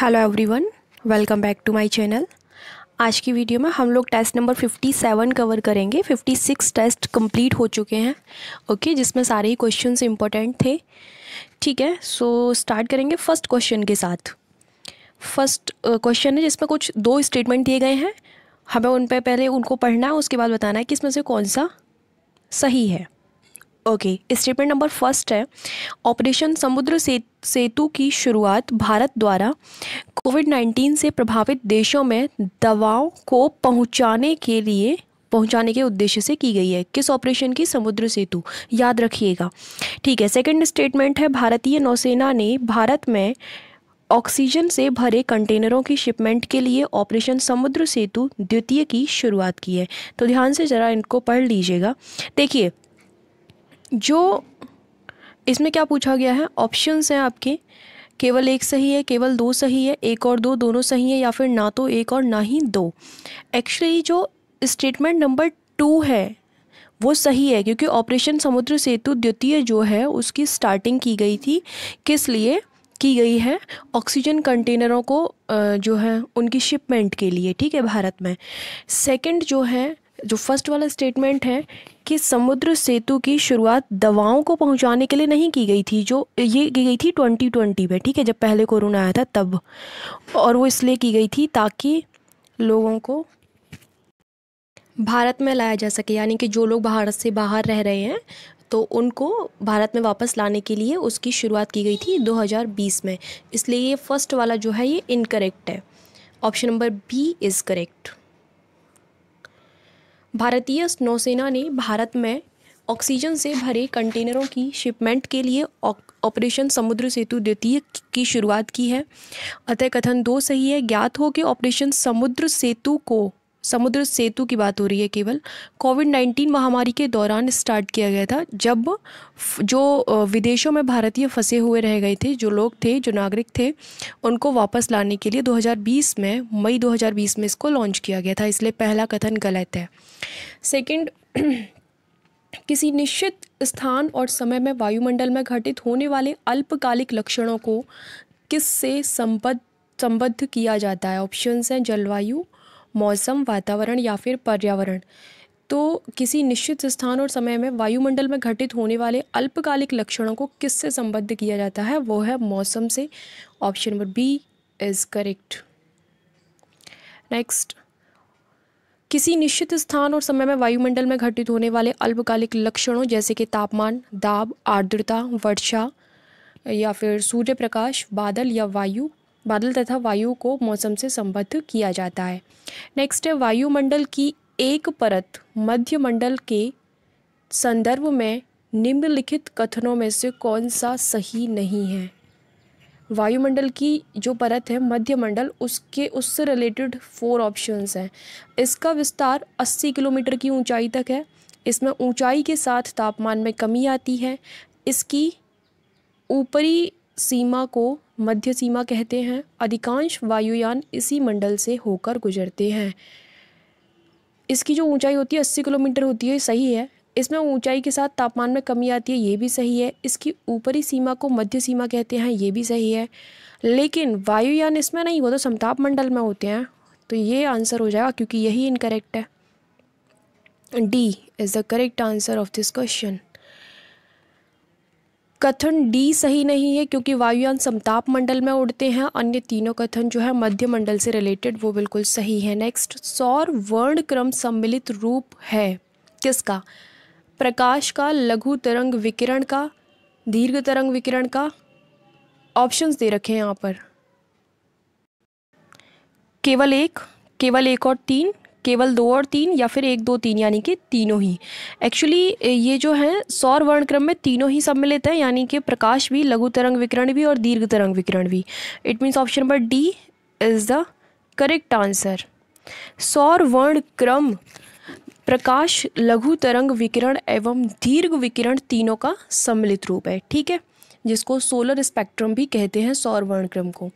hello everyone welcome back to my channel आज की video में हम लोग टेस्ट नंबर 57 कवर करेंगे 56 टेस्ट कंप्लीट हो चुके हैं ओके जिसमें सारे ही क्वेश्चन इंपॉर्टेंट थे ठीक है सो so, स्टार्ट करेंगे फर्स्ट क्वेश्चन के साथ फर्स्ट क्वेश्चन है जिसमें कुछ दो स्टेटमेंट दिए गए हैं हमें उन पर पहले उनको पढ़ना है उसके बाद बताना है कि इसमें से कौन सा सही है ओके स्टेटमेंट नंबर फर्स्ट है ऑपरेशन समुद्र से, सेतु की शुरुआत भारत द्वारा कोविड नाइन्टीन से प्रभावित देशों में दवाओं को पहुंचाने के लिए पहुंचाने के उद्देश्य से की गई है किस ऑपरेशन की समुद्र सेतु याद रखिएगा ठीक है सेकंड स्टेटमेंट है भारतीय नौसेना ने भारत में ऑक्सीजन से भरे कंटेनरों की शिपमेंट के लिए ऑपरेशन समुद्र सेतु द्वितीय की शुरुआत की है तो ध्यान से ज़रा इनको पढ़ लीजिएगा देखिए जो इसमें क्या पूछा गया है ऑप्शंस हैं आपके केवल एक सही है केवल दो सही है एक और दो दोनों सही है या फिर ना तो एक और ना ही दो एक्चुअली जो स्टेटमेंट नंबर टू है वो सही है क्योंकि ऑपरेशन समुद्र सेतु द्वितीय जो है उसकी स्टार्टिंग की गई थी किस लिए की गई है ऑक्सीजन कंटेनरों को जो है उनकी शिपमेंट के लिए ठीक है भारत में सेकंड जो है जो फर्स्ट वाला स्टेटमेंट है कि समुद्र सेतु की शुरुआत दवाओं को पहुंचाने के लिए नहीं की गई थी जो ये की गई थी ट्वेंटी ट्वेंटी में ठीक है जब पहले कोरोना आया था तब और वो इसलिए की गई थी ताकि लोगों को भारत में लाया जा सके यानी कि जो लोग भारत से बाहर रह रहे हैं तो उनको भारत में वापस लाने के लिए उसकी शुरुआत की गई थी 2020 में इसलिए ये फर्स्ट वाला जो है ये इनकरेक्ट है option number B is correct भारतीय नौसेना ने भारत में ऑक्सीजन से भरे कंटेनरों की शिपमेंट के लिए ऑपरेशन समुद्र सेतु द्वितीय की शुरुआत की है अतः कथन दो सही है ज्ञात हो कि ऑपरेशन समुद्र सेतु को समुद्र सेतु की बात हो रही है केवल कोविड नाइन्टीन महामारी के दौरान स्टार्ट किया गया था जब जो विदेशों में भारतीय फंसे हुए रह गए थे जो लोग थे जो नागरिक थे उनको वापस लाने के लिए 2020 में मई 2020 में इसको लॉन्च किया गया था इसलिए पहला कथन गलत है सेकंड किसी निश्चित स्थान और समय में वायुमंडल में घटित होने वाले अल्पकालिक लक्षणों को किस से संबद्ध संबद्ध किया जाता है ऑप्शंस हैं जलवायु मौसम वातावरण या फिर पर्यावरण तो किसी निश्चित स्थान और समय में वायुमंडल में घटित होने वाले अल्पकालिक लक्षणों को किससे संबद्ध किया जाता है वो है मौसम से option number B is correct next किसी निश्चित स्थान और समय में वायुमंडल में घटित होने वाले अल्पकालिक लक्षणों जैसे कि तापमान दाब आर्द्रता वर्षा या फिर सूर्य प्रकाश बादल या वायु बादल तथा वायु को मौसम से संबद्ध किया जाता है नेक्स्ट है वायुमंडल की एक परत मध्यमंडल के संदर्भ में निम्नलिखित कथनों में से कौन सा सही नहीं है वायुमंडल की जो परत है मध्यमंडल उसके उससे रिलेटेड फोर ऑप्शंस हैं इसका विस्तार 80 किलोमीटर की ऊंचाई तक है इसमें ऊंचाई के साथ तापमान में कमी आती है इसकी ऊपरी सीमा को मध्य सीमा कहते हैं अधिकांश वायुयान इसी मंडल से होकर गुजरते हैं इसकी जो ऊंचाई होती है अस्सी किलोमीटर होती है सही है इसमें ऊंचाई के साथ तापमान में कमी आती है ये भी सही है इसकी ऊपरी सीमा को मध्य सीमा कहते हैं ये भी सही है लेकिन वायुयान इसमें नहीं वो तो समताप मंडल में होते हैं तो ये आंसर हो जाएगा क्योंकि यही इनकरेक्ट है D is the correct answer of this question कथन डी सही नहीं है क्योंकि वायुयान समताप मंडल में उड़ते हैं अन्य तीनों कथन जो है मध्य मंडल से रिलेटेड वो बिल्कुल सही है नेक्स्ट सौर वर्ण क्रम सम्मिलित रूप है किसका प्रकाश का लघु तरंग विकिरण का दीर्घ तरंग विकिरण का ऑप्शंस दे रखे हैं यहाँ पर केवल एक केवल एक और तीन केवल दो और तीन या फिर एक दो तीन यानी कि तीनों ही एक्चुअली ये जो है सौर वर्णक्रम में तीनों ही सम्मिलित हैं यानी कि प्रकाश भी लघु तरंग विकिरण भी और दीर्घ तरंग विकिरण भी it means option number D is the correct answer सौर वर्ण क्रम प्रकाश लघु तरंग विकिरण एवं दीर्घ विकिरण तीनों का सम्मिलित रूप है ठीक है जिसको सोलर स्पेक्ट्रम भी कहते हैं सौर वर्णक्रम को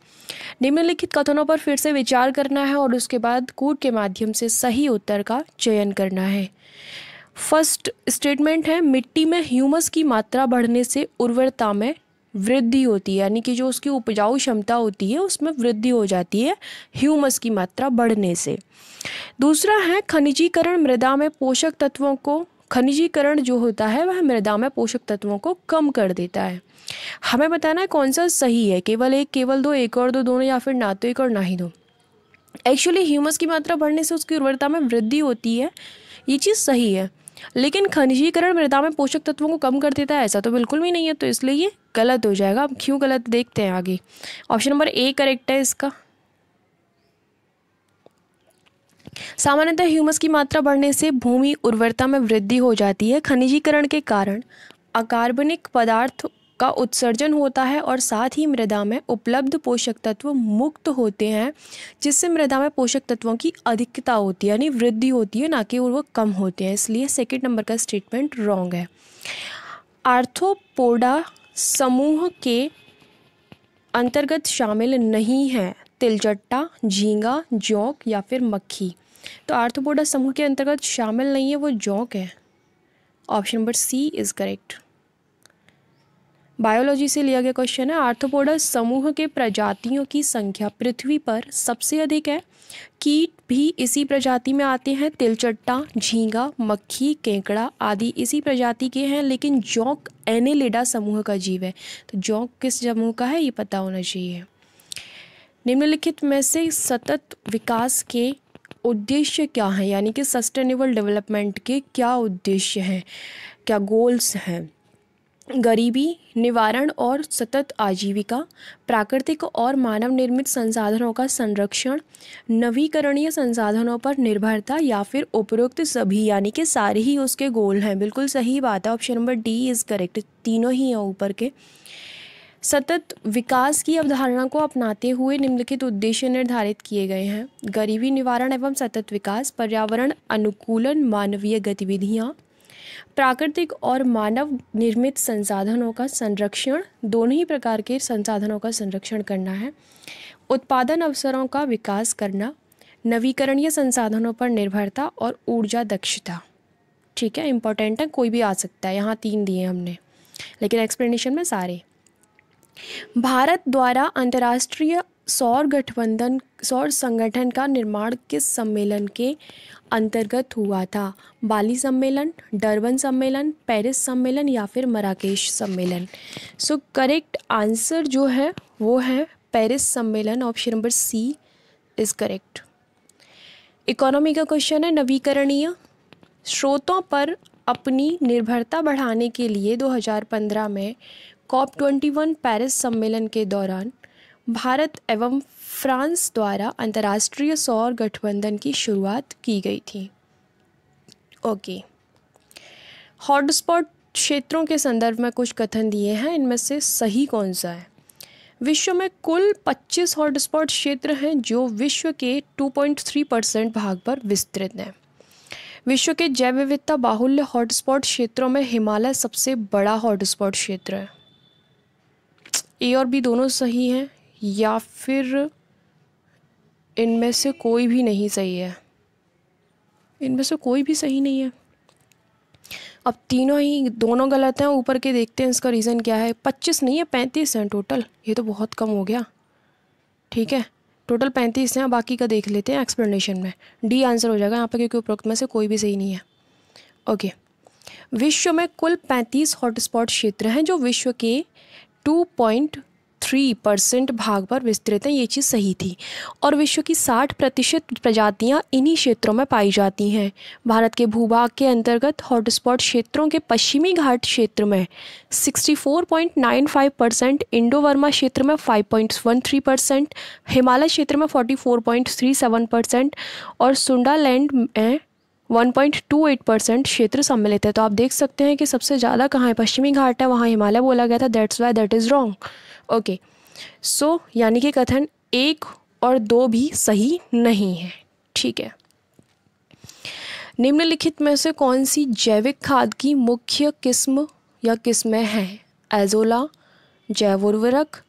निम्नलिखित कथनों पर फिर से विचार करना है और उसके बाद कूट के माध्यम से सही उत्तर का चयन करना है फर्स्ट स्टेटमेंट है मिट्टी में ह्यूमस की मात्रा बढ़ने से उर्वरता में वृद्धि होती है यानी कि जो उसकी उपजाऊ क्षमता होती है उसमें वृद्धि हो जाती है ह्यूमस की मात्रा बढ़ने से दूसरा है खनिजीकरण मृदा में पोषक तत्वों को खनिजीकरण जो होता है वह मृदा में पोषक तत्वों को कम कर देता है हमें बताना है कौन सा सही है केवल एक केवल दो एक और दो दोनों या फिर ना तो एक और ना ही दो एक्चुअली ह्यूमस की मात्रा बढ़ने से उसकी उर्वरता में वृद्धि होती है ये चीज़ सही है लेकिन खनिजीकरण मृदा में पोषक तत्वों को कम कर देता है ऐसा तो बिल्कुल भी नहीं है तो इसलिए ये गलत हो जाएगा अब क्यों गलत देखते हैं आगे ऑप्शन नंबर ए करेक्ट है इसका सामान्यतः ह्यूमस की मात्रा बढ़ने से भूमि उर्वरता में वृद्धि हो जाती है खनिजीकरण के कारण अकार्बनिक पदार्थ का उत्सर्जन होता है और साथ ही मृदा में उपलब्ध पोषक तत्व मुक्त होते हैं जिससे मृदा में पोषक तत्वों की अधिकता होती है यानी वृद्धि होती है ना कि वो कम होते हैं इसलिए सेकेंड नंबर का स्टेटमेंट रॉन्ग है आर्थोपोडा समूह के अंतर्गत शामिल नहीं है तिलचट्टा झींगा जोंक या फिर मक्खी तो आर्थोपोडा समूह के अंतर्गत शामिल नहीं है वो जौक है option number C is correct biology से लिया गया क्वेश्चन है आर्थोपोडा समूह के प्रजातियों की संख्या पृथ्वी पर सबसे अधिक है कीट भी इसी प्रजाति में आते हैं तिलचट्टा झींगा मक्खी केकड़ा आदि इसी प्रजाति के हैं लेकिन जौक एनेलिडा समूह का जीव है तो जौक किस समूह का है ये पता होना चाहिए निम्नलिखित में से सतत विकास के उद्देश्य क्या हैं यानी कि सस्टेनेबल डेवलपमेंट के क्या उद्देश्य हैं क्या गोल्स हैं गरीबी निवारण और सतत आजीविका प्राकृतिक और मानव निर्मित संसाधनों का संरक्षण नवीकरणीय संसाधनों पर निर्भरता या फिर उपरोक्त सभी यानी कि सारे ही उसके गोल हैं बिल्कुल सही बात है option number D is correct तीनों ही हैं ऊपर के सतत विकास की अवधारणा को अपनाते हुए निम्नलिखित उद्देश्य निर्धारित किए गए हैं गरीबी निवारण एवं सतत विकास पर्यावरण अनुकूलन मानवीय गतिविधियाँ प्राकृतिक और मानव निर्मित संसाधनों का संरक्षण दोनों ही प्रकार के संसाधनों का संरक्षण करना है उत्पादन अवसरों का विकास करना नवीकरणीय संसाधनों पर निर्भरता और ऊर्जा दक्षता ठीक है इंपॉर्टेंट है कोई भी आ सकता है यहाँ तीन दिए हमने लेकिन एक्सप्लेनेशन में सारे भारत द्वारा अंतर्राष्ट्रीय सौर गठबंधन सौर संगठन का निर्माण किस सम्मेलन के अंतर्गत हुआ था बाली सम्मेलन डरबन सम्मेलन पेरिस सम्मेलन या फिर मराकेश सम्मेलन सो करेक्ट आंसर जो है वो है पेरिस सम्मेलन option number C is correct economy का क्वेश्चन है नवीकरणीय स्रोतों पर अपनी निर्भरता बढ़ाने के लिए 2015 में कॉप 21 पेरिस सम्मेलन के दौरान भारत एवं फ्रांस द्वारा अंतर्राष्ट्रीय सौर गठबंधन की शुरुआत की गई थी ओके हॉटस्पॉट क्षेत्रों के संदर्भ में कुछ कथन दिए हैं इनमें से सही कौन सा है विश्व में कुल 25 हॉटस्पॉट क्षेत्र हैं जो विश्व के 2.3 परसेंट भाग पर विस्तृत हैं विश्व के जैव विविधता बाहुल्य हॉटस्पॉट क्षेत्रों में हिमालय सबसे बड़ा हॉटस्पॉट क्षेत्र है ए और बी दोनों सही हैं या फिर इनमें से कोई भी नहीं सही है इनमें से कोई भी सही नहीं है अब तीनों ही दोनों गलत हैं ऊपर के देखते हैं इसका रीज़न क्या है पच्चीस नहीं है पैंतीस हैं टोटल ये तो बहुत कम हो गया ठीक है टोटल पैंतीस हैं बाकी का देख लेते हैं एक्सप्लेनेशन में डी आंसर हो जाएगा यहाँ पर क्योंकि उपरोक्त में से कोई भी सही नहीं है ओके विश्व में कुल पैंतीस हॉटस्पॉट क्षेत्र हैं जो विश्व के टू पॉइंट थ्री परसेंट भाग पर विस्तृत हैं ये चीज़ सही थी और विश्व की साठ प्रतिशत प्रजातियाँ इन्हीं क्षेत्रों में पाई जाती हैं भारत के भूभाग के अंतर्गत हॉटस्पॉट क्षेत्रों के पश्चिमी घाट क्षेत्र में sixty four point nine five percent Indo Burma क्षेत्र में five point one three percent Himalaya क्षेत्र में forty four point three seven percent और सुंडालैंड में 1.28 परसेंट क्षेत्र सम्मिलित है तो आप देख सकते हैं कि सबसे ज़्यादा कहाँ है पश्चिमी घाट है वहाँ हिमालय बोला गया था that's why that is wrong okay so यानी कि कथन एक और दो भी सही नहीं है ठीक है निम्नलिखित में से कौन सी जैविक खाद की मुख्य किस्म या किस्में हैं एजोला जैव उर्वरक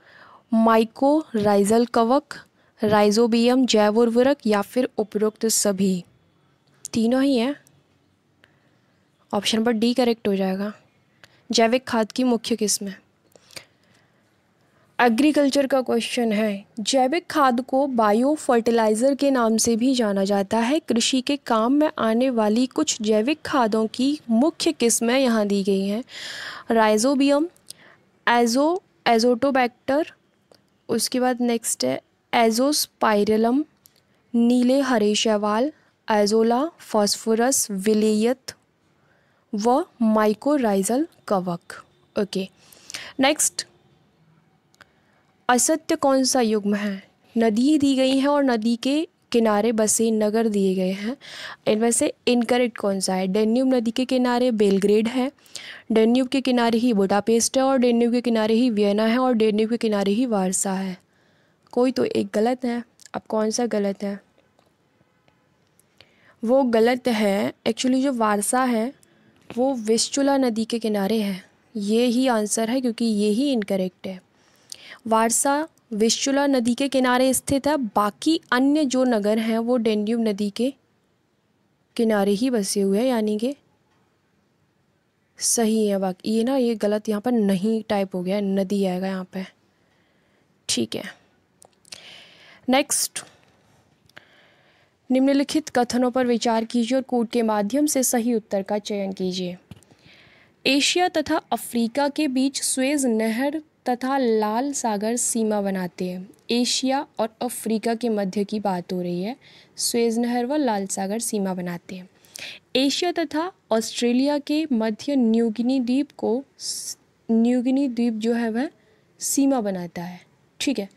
माइको राइजल कवक राइजोबियम जैव उर्वरक या फिर उपरोक्त सभी तीनों ही हैं ऑप्शन पर डी करेक्ट हो जाएगा जैविक खाद की मुख्य किस्में एग्रीकल्चर का क्वेश्चन है जैविक खाद को बायो फर्टिलाइज़र के नाम से भी जाना जाता है कृषि के काम में आने वाली कुछ जैविक खादों की मुख्य किस्में यहाँ दी गई हैं राइजोबियम एजो एजोटोबैक्टर उसके बाद नेक्स्ट है एजोस्पायरलम नीले हरे शैवाल एजोला फॉस्फोरस विलेयत व माइकोराइजल कवक ओके नेक्स्ट असत्य कौन सा युग्म है नदी दी गई है और नदी के किनारे बसे नगर दिए गए हैं इनमें से इनकरेक्ट कौन सा है डेन्यूब नदी के किनारे बेलग्रेड है डेन्यूब के किनारे ही बुडापेस्ट है और डेन्यूब के किनारे ही वियना है और डेन्यूब के किनारे ही वारसा है कोई तो एक गलत है अब कौन सा गलत है वो गलत है एक्चुअली जो वारसा है वो विस्चुला नदी के किनारे है ये ही आंसर है क्योंकि ये ही इनकरेक्ट है वारसा विस्चुला नदी के किनारे स्थित है बाकी अन्य जो नगर हैं वो डेंड्यूब नदी के किनारे ही बसे हुए हैं यानी कि सही है बाकी ये ना ये गलत यहाँ पर नहीं टाइप हो गया नदी आएगा यहाँ पर ठीक है नेक्स्ट निम्नलिखित कथनों पर विचार कीजिए और कोड के माध्यम से सही उत्तर का चयन कीजिए एशिया तथा अफ्रीका के बीच स्वेज नहर तथा लाल सागर सीमा बनाते हैं एशिया और अफ्रीका के मध्य की बात हो रही है स्वेज नहर व लाल सागर सीमा बनाते हैं एशिया तथा ऑस्ट्रेलिया के मध्य न्यूगिनी द्वीप को न्यूगिनी द्वीप जो है वह सीमा बनाता है ठीक है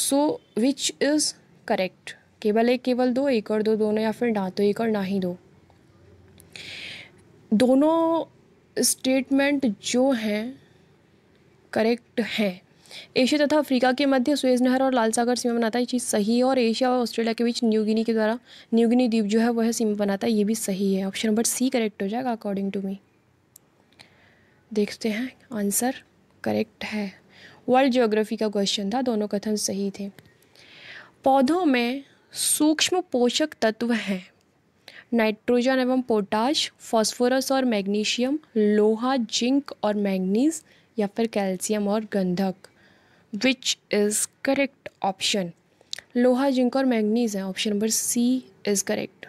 सो विच इज़ करेक्ट केवल एक केवल दो एक और दो दोनों या फिर ना तो एक और ना ही दो दोनों स्टेटमेंट जो हैं करेक्ट हैं एशिया तथा अफ्रीका के मध्य सुएज नहर और लाल सागर सीमा बनाता है ये चीज़ सही है और एशिया और ऑस्ट्रेलिया के बीच न्यू गिनी के द्वारा न्यू गिनी द्वीप जो है वह सीमा बनाता है ये भी सही है ऑप्शन नंबर सी करेक्ट हो जाएगा अकॉर्डिंग टू मी देखते हैं आंसर करेक्ट है वर्ल्ड ज्योग्राफी का क्वेश्चन था दोनों कथन सही थे पौधों में सूक्ष्म पोषक तत्व हैं नाइट्रोजन एवं पोटाश फॉस्फोरस और मैग्नीशियम लोहा जिंक और मैंगनीज या फिर कैल्शियम और गंधक विच इज़ करेक्ट ऑप्शन लोहा जिंक और मैंगनीज है option number C is correct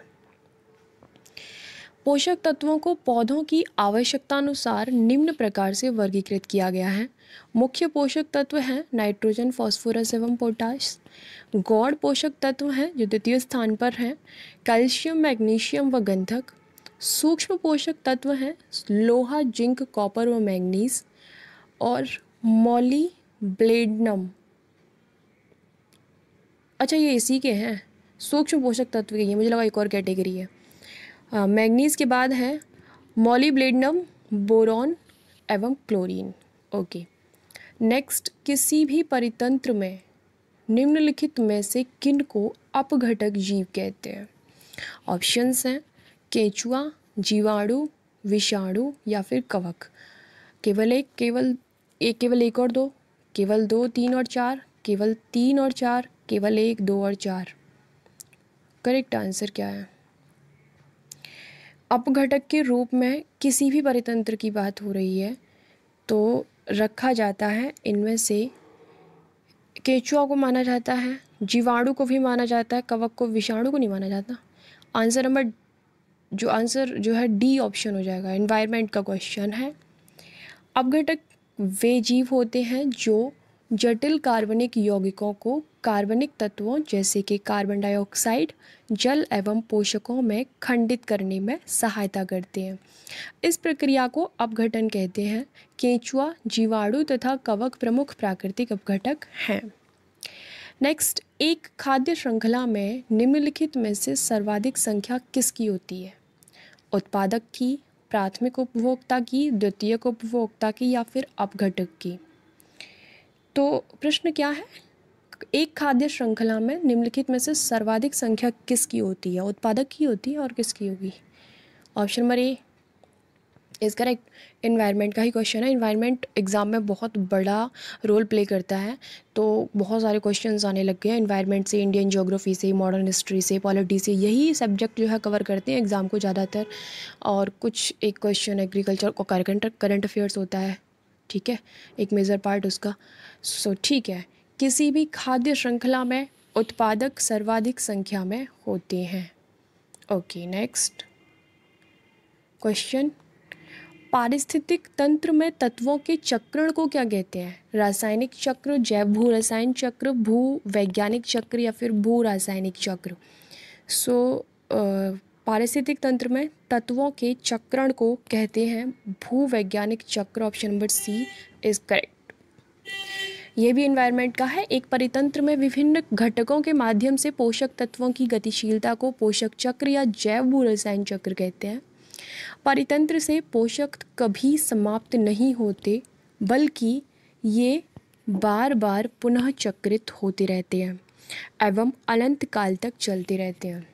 पोषक तत्वों को पौधों की आवश्यकतानुसार निम्न प्रकार से वर्गीकृत किया गया है मुख्य पोषक तत्व हैं नाइट्रोजन फॉस्फोरस एवं पोटाश गौड़ पोषक तत्व हैं जो द्वितीय स्थान पर हैं कैल्शियम मैग्नीशियम व गंधक सूक्ष्म पोषक तत्व हैं लोहा जिंक कॉपर व मैंगनीज और मॉली ब्लेडनम अच्छा ये इसी के हैं सूक्ष्म पोषक तत्व के ये मुझे लगा एक और कैटेगरी है मैग्नीज के बाद है ब्लेडनम बोरॉन एवं क्लोरीन ओके नेक्स्ट किसी भी परितंत्र में निम्नलिखित में से किन को अपघटक जीव कहते हैं ऑप्शंस हैं केचुआ जीवाणु विषाणु या फिर कवक केवल एक केवल एक केवल एक और दो केवल दो तीन और चार केवल तीन और चार केवल एक दो और चार करेक्ट आंसर क्या है अपघटक के रूप में किसी भी परितंत्र की बात हो रही है तो रखा जाता है इनमें से केचुआ को माना जाता है जीवाणु को भी माना जाता है कवक को विषाणु को नहीं माना जाता आंसर नंबर जो आंसर जो है डी ऑप्शन हो जाएगा इन्वायरमेंट का क्वेश्चन है अपघटक वे जीव होते हैं जो जटिल कार्बनिक यौगिकों को कार्बनिक तत्वों जैसे कि कार्बन डाइऑक्साइड जल एवं पोषकों में खंडित करने में सहायता करते हैं इस प्रक्रिया को अपघटन कहते हैं केंचुआ जीवाणु तथा कवक प्रमुख प्राकृतिक अपघटक हैं नेक्स्ट एक खाद्य श्रृंखला में निम्नलिखित में से सर्वाधिक संख्या किसकी होती है उत्पादक की प्राथमिक उपभोक्ता की द्वितीयक उपभोक्ता की या फिर अपघटक की तो प्रश्न क्या है एक खाद्य श्रृंखला में निम्नलिखित में से सर्वाधिक संख्या किसकी होती है उत्पादक की होती है और किसकी होगी ऑप्शन नंबर ए इस करेक्ट इन्वायरमेंट का ही क्वेश्चन है इन्वायरमेंट एग्ज़ाम में बहुत बड़ा रोल प्ले करता है तो बहुत सारे क्वेश्चन आने लग गए हैं इन्वायरमेंट से इंडियन जोग्राफ़ी से मॉडर्न हिस्ट्री से पॉलिटी से यही सब्जेक्ट जो है कवर करते हैं एग्ज़ाम को ज़्यादातर और कुछ एक क्वेश्चन एग्रीकल्चर और करंट अफेयर्स होता है ठीक है एक मेज़र पार्ट उसका सो ठीक है किसी भी खाद्य श्रृंखला में उत्पादक सर्वाधिक संख्या में होते हैं ओके नेक्स्ट क्वेश्चन पारिस्थितिक तंत्र में तत्वों के चक्रण को क्या कहते हैं रासायनिक चक्र जैव भू रसायन चक्र भू वैज्ञानिक चक्र या फिर भू रासायनिक चक्र सो so, uh, पारिस्थितिक तंत्र में तत्वों के चक्रण को कहते हैं भूवैज्ञानिक चक्र option number C is correct ये भी इन्वायरमेंट का है एक परितंत्र में विभिन्न घटकों के माध्यम से पोषक तत्वों की गतिशीलता को पोषक चक्र या जैव रसायन चक्र कहते हैं परितंत्र से पोषक कभी समाप्त नहीं होते बल्कि ये बार बार पुनः चक्रित होते रहते हैं एवं अनंत काल तक चलते रहते हैं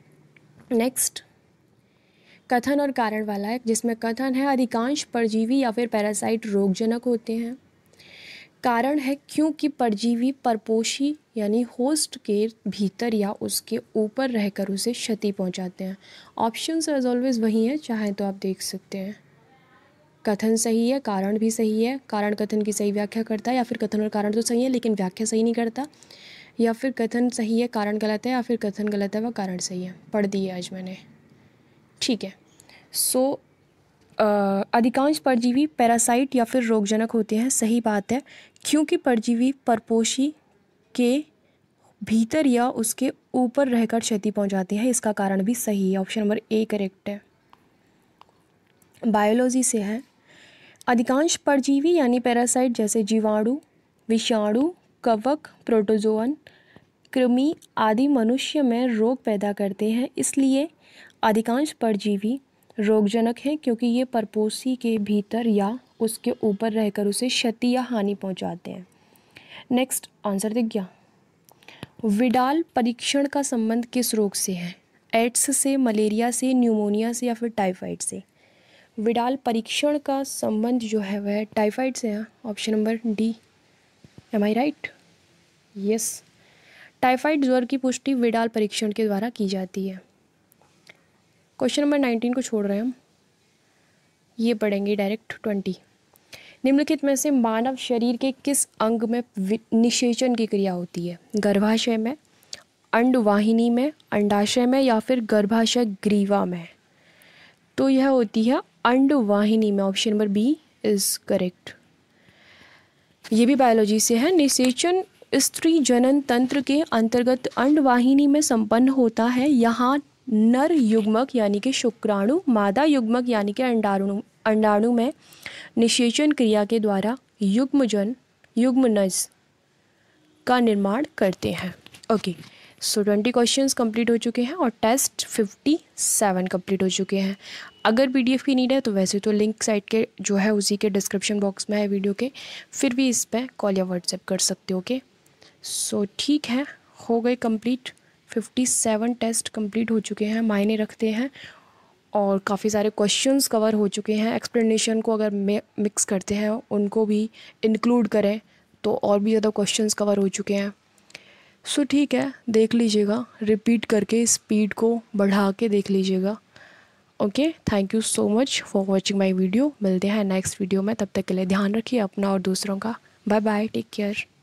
नेक्स्ट कथन और कारण वाला है जिसमें कथन है अधिकांश परजीवी या फिर पैरासाइट रोगजनक होते हैं कारण है क्योंकि परजीवी परपोषी यानी होस्ट के भीतर या उसके ऊपर रहकर उसे क्षति पहुंचाते हैं ऑप्शन एज ऑलवेज वही हैं चाहे तो आप देख सकते हैं कथन सही है कारण भी सही है कारण कथन की सही व्याख्या करता है या फिर कथन और कारण तो सही है लेकिन व्याख्या सही नहीं करता या फिर कथन सही है कारण गलत है या फिर कथन गलत है वह कारण सही है पढ़ दिए आज मैंने ठीक है सो so, अधिकांश परजीवी पैरासाइट या फिर रोगजनक होते हैं सही बात है क्योंकि परजीवी परपोशी के भीतर या उसके ऊपर रहकर क्षति पहुंचाते हैं इसका कारण भी सही है ऑप्शन नंबर ए करेक्ट है बायोलॉजी से है अधिकांश परजीवी यानी पैरासाइट जैसे जीवाणु विषाणु कवक प्रोटोजोअन कृमि आदि मनुष्य में रोग पैदा करते हैं इसलिए अधिकांश परजीवी रोगजनक हैं क्योंकि ये परपोसी के भीतर या उसके ऊपर रहकर उसे क्षति या हानि पहुंचाते हैं नेक्स्ट आंसर दिख गया विडाल परीक्षण का संबंध किस रोग से है एड्स से मलेरिया से न्यूमोनिया से या फिर टाइफाइड से विडाल परीक्षण का संबंध जो है वह टाइफाइड से है option number D am I right yes typhoid ज्वर की पुष्टि विडाल परीक्षण के द्वारा की जाती है क्वेश्चन नंबर नाइनटीन को छोड़ रहे हैं हम ये पढ़ेंगे डायरेक्ट ट्वेंटी निम्नलिखित में से मानव शरीर के किस अंग में निषेचन की क्रिया होती है गर्भाशय में अंडवाहिनी में अंडाशय में या फिर गर्भाशय ग्रीवा में तो यह होती है अंडवाहिनी में option number B is correct ये भी बायोलॉजी से है निषेचन स्त्री जनन तंत्र के अंतर्गत अंडवाहिनी में संपन्न होता है यहाँ नर युग्मक यानी कि शुक्राणु मादा युग्मक यानी कि अंडाणु अंडाणु में निषेचन क्रिया के द्वारा युग्मजन युग्मनज का निर्माण करते हैं okay so twenty questions complete हो चुके हैं और टेस्ट फिफ्टी सेवन कम्प्लीट हो चुके हैं अगर पीडीएफ की नीड है तो वैसे तो लिंक साइट के जो है उसी के डिस्क्रिप्शन बॉक्स में है वीडियो के फिर भी इस पर कॉल या व्हाट्सएप कर सकते हो ओके सो ठीक है हो गए complete fifty seven test complete हो चुके हैं मायने रखते हैं और काफ़ी सारे क्वेश्चंस कवर हो चुके हैं एक्सप्लेनेशन को अगर मिक्स करते हैं उनको भी इंक्लूड करें तो और भी ज़्यादा क्वेश्चंस कवर हो चुके हैं सो ठीक है देख लीजिएगा रिपीट करके स्पीड को बढ़ा के देख लीजिएगा okay thank you so much for watching my video मिलते हैं नेक्स्ट वीडियो में तब तक के लिए ध्यान रखिए अपना और दूसरों का बाय बाय टेक केयर